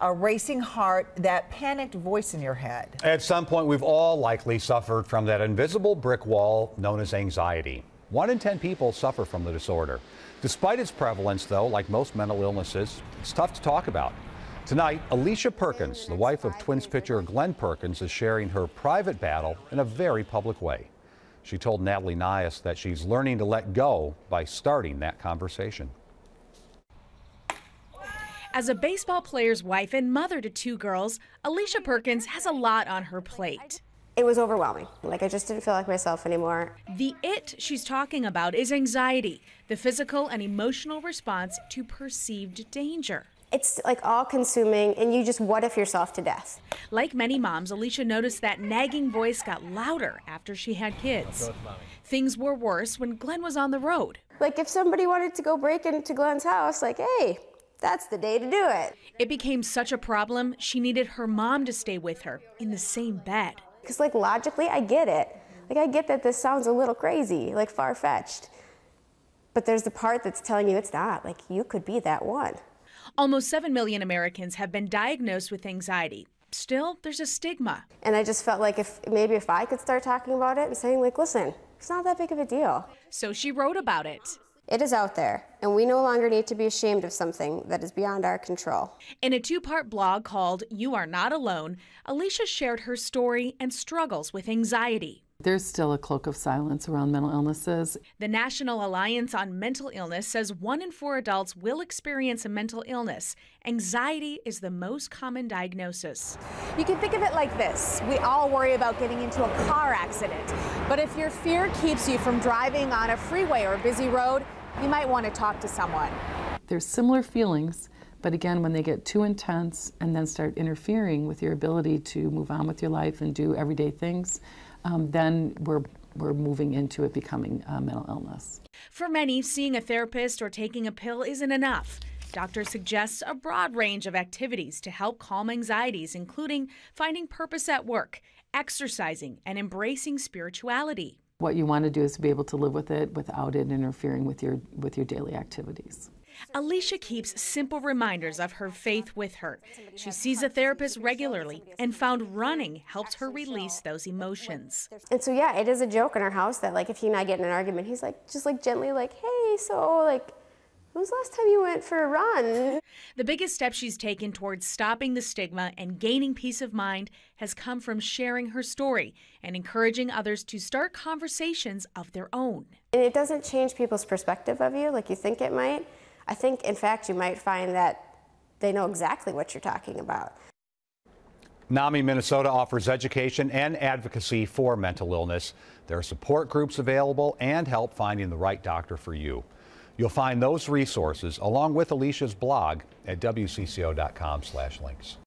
a racing heart, that panicked voice in your head. At some point, we've all likely suffered from that invisible brick wall known as anxiety. One in 10 people suffer from the disorder. Despite its prevalence, though, like most mental illnesses, it's tough to talk about. Tonight, Alicia Perkins, the wife of Twins pitcher Glenn Perkins, is sharing her private battle in a very public way. She told Natalie Nias that she's learning to let go by starting that conversation. As a baseball player's wife and mother to two girls, Alicia Perkins has a lot on her plate. It was overwhelming. Like, I just didn't feel like myself anymore. The it she's talking about is anxiety, the physical and emotional response to perceived danger. It's like all consuming, and you just what if yourself to death. Like many moms, Alicia noticed that nagging voice got louder after she had kids. Things were worse when Glenn was on the road. Like, if somebody wanted to go break into Glenn's house, like, hey, that's the day to do it. It became such a problem, she needed her mom to stay with her in the same bed. Because, like, logically, I get it. Like, I get that this sounds a little crazy, like far fetched. But there's the part that's telling you it's not. Like, you could be that one. Almost 7 million Americans have been diagnosed with anxiety. Still, there's a stigma. And I just felt like if maybe if I could start talking about it and saying, like, listen, it's not that big of a deal. So she wrote about it it is out there, and we no longer need to be ashamed of something that is beyond our control. In a two part blog called You Are Not Alone, Alicia shared her story and struggles with anxiety. There's still a cloak of silence around mental illnesses. The National Alliance on Mental Illness says one in four adults will experience a mental illness. Anxiety is the most common diagnosis. You can think of it like this we all worry about getting into a car accident, but if your fear keeps you from driving on a freeway or a busy road, you might want to talk to someone. There's similar feelings, but again, when they get too intense and then start interfering with your ability to move on with your life and do everyday things, um, then we're we're moving into it becoming a mental illness. For many, seeing a therapist or taking a pill isn't enough. Doctors suggest a broad range of activities to help calm anxieties, including finding purpose at work, exercising, and embracing spirituality what you want to do is to be able to live with it without it interfering with your with your daily activities. Alicia keeps simple reminders of her faith with her. She sees a therapist regularly and found running helps her release those emotions. And so yeah, it is a joke in our house that like if he and I get in an argument, he's like just like gently like, "Hey, so like When's the last time you went for a run? The biggest step she's taken towards stopping the stigma and gaining peace of mind has come from sharing her story and encouraging others to start conversations of their own. And it doesn't change people's perspective of you like you think it might. I think, in fact, you might find that they know exactly what you're talking about. NAMI Minnesota offers education and advocacy for mental illness. There are support groups available and help finding the right doctor for you. You'll find those resources along with Alicia's blog at WCCO.com slash links.